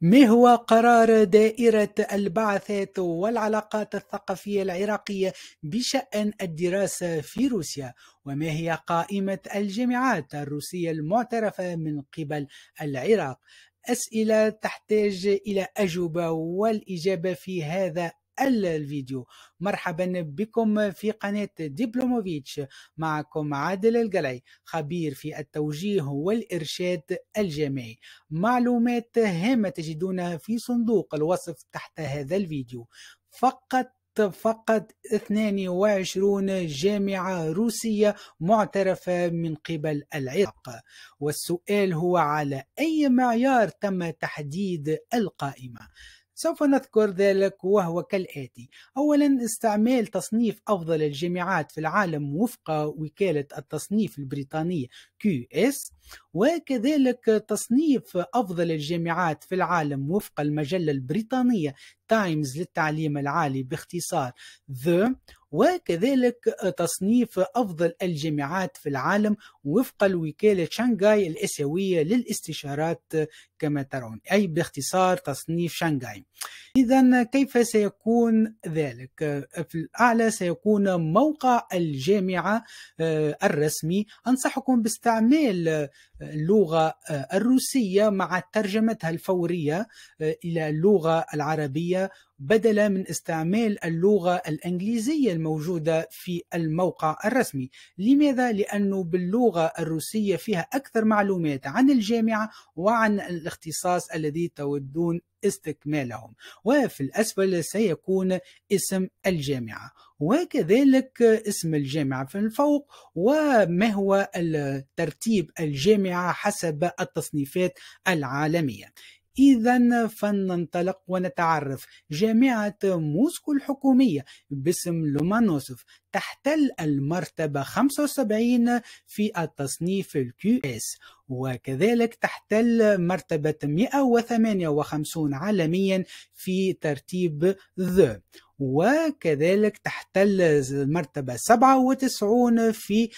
ما هو قرار دائرة البعثات والعلاقات الثقافية العراقية بشأن الدراسة في روسيا وما هي قائمة الجامعات الروسية المعترفة من قبل العراق أسئلة تحتاج إلى أجوبة والإجابة في هذا الفيديو مرحبا بكم في قناة دبلوموفيتش معكم عادل القلعي خبير في التوجيه والإرشاد الجامعي معلومات هامة تجدونها في صندوق الوصف تحت هذا الفيديو فقط فقط 22 جامعة روسية معترفة من قبل العراق والسؤال هو على أي معيار تم تحديد القائمة سوف نذكر ذلك وهو كالآتي: أولاً استعمال تصنيف أفضل الجامعات في العالم وفق وكالة التصنيف البريطانية QS، وكذلك تصنيف أفضل الجامعات في العالم وفق المجلة البريطانية تايمز للتعليم العالي باختصار The وكذلك تصنيف أفضل الجامعات في العالم وفق الوكالة شانغاي الآسيوية للاستشارات كما ترون أي باختصار تصنيف شانغاي إذا كيف سيكون ذلك؟ في الأعلى سيكون موقع الجامعة آه، الرسمي أنصحكم باستعمال آه، اللغة آه، الروسية مع ترجمتها الفورية إلى اللغة العربية بدلا من استعمال اللغة الإنجليزية الموجودة في الموقع الرسمي لماذا؟ لأنه باللغة الروسية فيها أكثر معلومات عن الجامعة وعن الاختصاص الذي تودون استكمالهم وفي الأسفل سيكون اسم الجامعة وكذلك اسم الجامعة في الفوق وما هو ترتيب الجامعة حسب التصنيفات العالمية إذا فننطلق ونتعرف جامعة موسكو الحكومية باسم لومانوسوف تحتل المرتبة 75 في التصنيف الكيو اس وكذلك تحتل مرتبة 158 عالميا في ترتيب ذا وكذلك تحتل المرتبة 97 في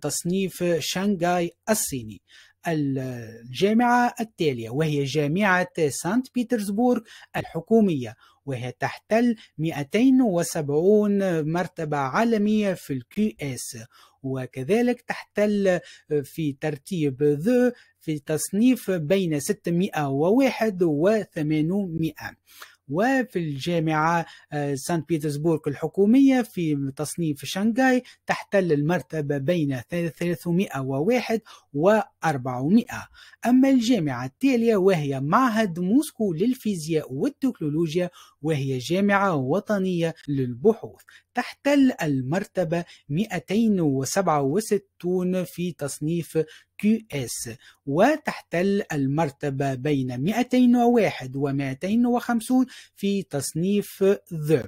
تصنيف شانغاي الصيني الجامعة التالية وهي جامعة سانت بيترسبورغ الحكومية وهي تحتل 270 مرتبة عالمية في الكيو اس وكذلك تحتل في ترتيب ذو في تصنيف بين 601 و 800 وفي الجامعة آه، سانت بيترسبورغ الحكومية في تصنيف شنغاي تحتل المرتبة بين 301 و 400 أما الجامعة التالية وهي معهد موسكو للفيزياء والتكنولوجيا وهي جامعة وطنية للبحوث تحتل المرتبة 267 في تصنيف كيو اس وتحتل المرتبة بين 201 و 250 في تصنيف ذ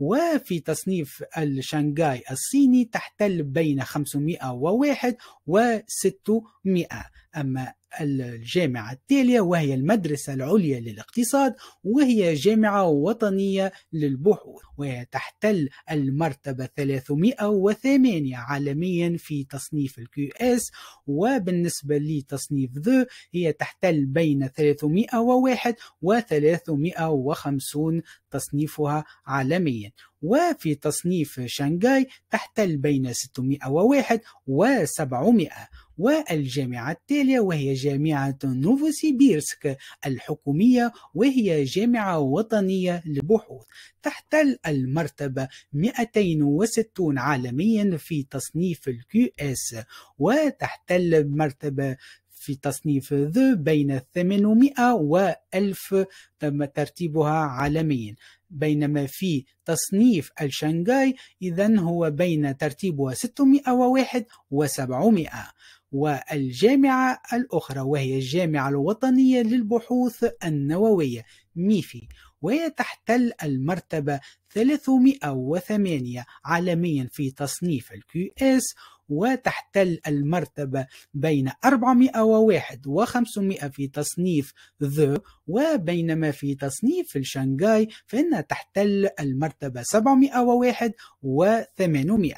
وفي تصنيف الشنغاي الصيني تحتل بين 501 و 600 أما الجامعة التالية وهي المدرسة العليا للاقتصاد وهي جامعة وطنية للبحوث وهي تحتل المرتبة 308 عالميا في تصنيف الكيو اس وبالنسبة لتصنيف ذو هي تحتل بين 301 و 350 تصنيفها عالميا وفي تصنيف شنغهاي تحتل بين 601 و 700 والجامعة التالية وهي جامعة نوفوسيبيرسك الحكومية وهي جامعة وطنية للبحوث تحتل المرتبة 260 عالميا في تصنيف الكيو اس وتحتل المرتبة في تصنيف ذ بين 800 و 1000 تم ترتيبها عالميا بينما في تصنيف الشنغاي إذا هو بين ترتيبها 601 و 700 والجامعة الأخرى وهي الجامعة الوطنية للبحوث النووية ميفي وهي تحتل المرتبة 308 عالميا في تصنيف الكيو اس وتحتل المرتبة بين 401 و 500 في تصنيف ذو وبينما في تصنيف الشنغاي فإنها تحتل المرتبة 701 و 800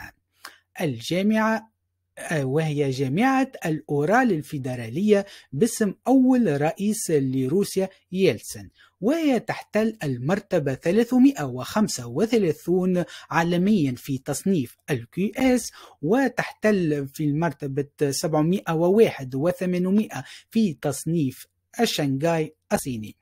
الجامعة آه، وهي جامعة الأورال الفيدرالية باسم أول رئيس لروسيا يلسن وهي تحتل المرتبة 335 عالميا في تصنيف الكيو اس وتحتل في المرتبة 701 و800 في تصنيف الشنغاي الصيني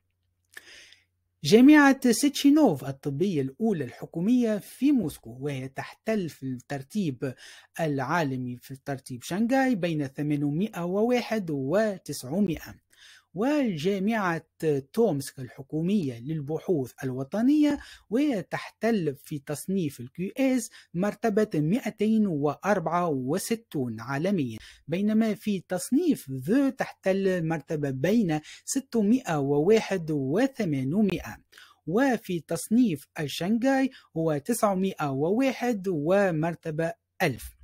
جامعة سيتشينوف الطبية الأولى الحكومية في موسكو وهي تحتل في الترتيب العالمي في ترتيب شنغاي بين 801 و 900 وجامعة تومسك الحكومية للبحوث الوطنية وهي تحتل في تصنيف الكيو اس مرتبة 264 عالميا بينما في تصنيف ذو تحتل مرتبة بين 601 و 800 وفي تصنيف الشنغاي هو 901 ومرتبة 1000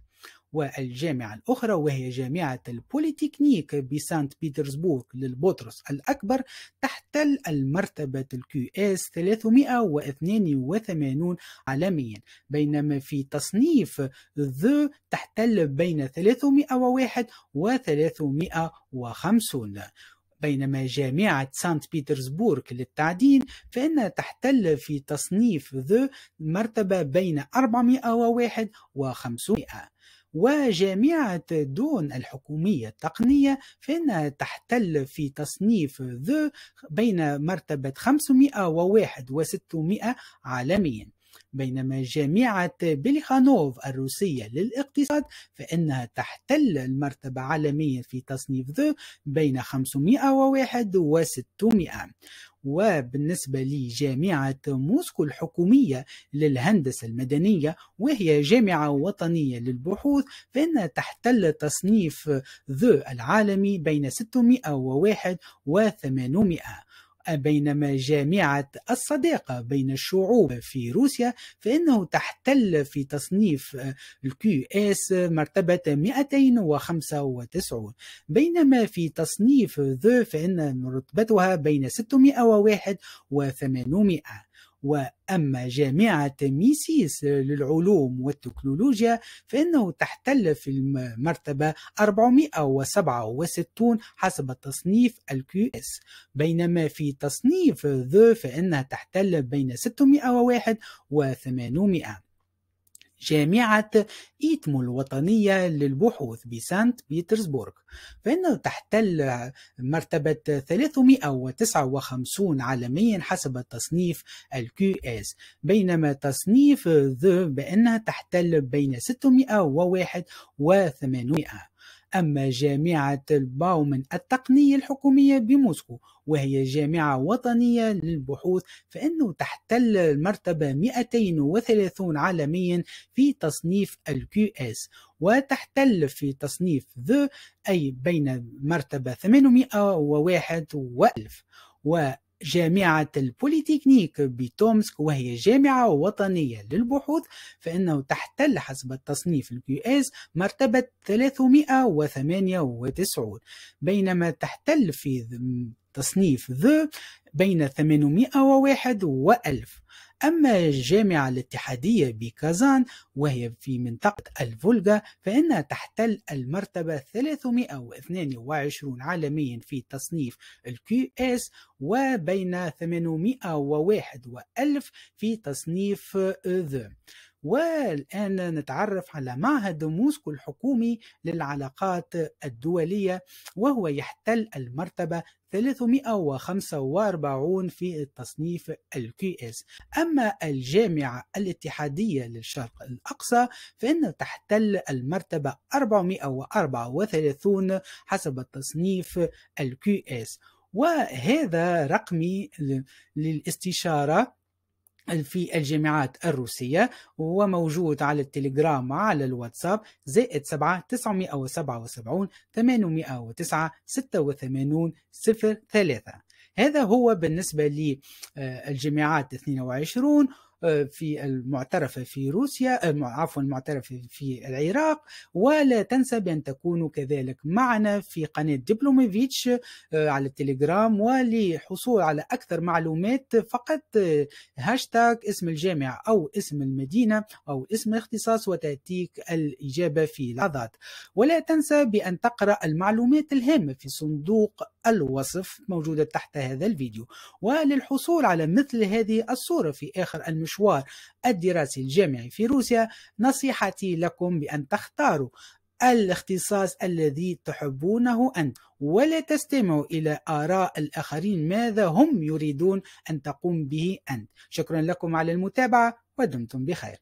والجامعة الأخرى وهي جامعة البوليتكنيك بسانت بيترسبورغ للبطرس الأكبر تحتل المرتبة الكيو اس 382 عالميا بينما في تصنيف ذو تحتل بين 301 و 350 بينما جامعة سانت بيترسبورغ للتعدين فإنها تحتل في تصنيف ذو مرتبة بين 401 و 500 وجامعة دون الحكومية التقنية فإنها تحتل في تصنيف ذو بين مرتبة 1 و 600 عالميا بينما جامعة بليخانوف طيب الروسية للاقتصاد فإنها تحتل المرتبة عالميا في تصنيف ذو بين 501 و 600 وبالنسبة لجامعة موسكو الحكومية للهندسة المدنية وهي جامعة وطنية للبحوث فإنها تحتل تصنيف ذو العالمي بين 601 و 800 بينما جامعة الصداقة بين الشعوب في روسيا فإنه تحتل في تصنيف الكيو اس مرتبة 295 بينما في تصنيف ذو فإن رتبتها بين 601 و 800 واما جامعه ميسيس للعلوم والتكنولوجيا فانه تحتل في المرتبه 467 حسب تصنيف الكيو اس بينما في تصنيف ذو فانها تحتل بين 601 و 800 جامعة إيتمو الوطنية للبحوث بسانت بيترسبورغ فإنه تحتل مرتبة 359 عالميا حسب تصنيف الكيو اس بينما تصنيف ذ بأنها تحتل بين 601 و 800 أما جامعة الباومن التقنية الحكومية بموسكو وهي جامعة وطنية للبحوث فإنه تحتل المرتبة 230 عالميا في تصنيف الكيو اس وتحتل في تصنيف ذو أي بين مرتبة 801 و1000 و جامعة البوليتكنيك بتومسك وهي جامعة وطنية للبحوث فإنه تحتل حسب التصنيف الكيو اس مرتبة 398 بينما تحتل في تصنيف ذو بين 801 و 1000 أما الجامعة الاتحادية بكازان وهي في منطقة الفولغا فإنها تحتل المرتبة 322 عالميا في تصنيف الكيو اس وبين 801 و1000 في تصنيف ذا والآن نتعرف على معهد موسكو الحكومي للعلاقات الدولية وهو يحتل المرتبة 345 في التصنيف الكي اس أما الجامعة الاتحادية للشرق الأقصى فإن تحتل المرتبة 434 حسب التصنيف الكي اس وهذا رقمي للاستشارة في الجامعات الروسية وموجود على التليجرام على الواتساب زائد 7 977 وثمانون 86 03 هذا هو بالنسبة للجامعات آه، 22 في المعترفة في روسيا آه، عفوا المعترفة في العراق ولا تنسى بأن تكونوا كذلك معنا في قناة دبلوميفيتش آه، على التليجرام ولحصول على أكثر معلومات فقط آه، هاشتاغ اسم الجامعة أو اسم المدينة أو اسم الاختصاص وتأتيك الإجابة في لحظات ولا تنسى بأن تقرأ المعلومات الهامة في صندوق الوصف موجودة تحت هذا الفيديو وللحصول على مثل هذه الصورة في آخر المشوار الدراسي الجامعي في روسيا نصيحتي لكم بأن تختاروا الاختصاص الذي تحبونه أنت ولا تستمعوا إلى آراء الآخرين ماذا هم يريدون أن تقوم به أنت شكرا لكم على المتابعة ودمتم بخير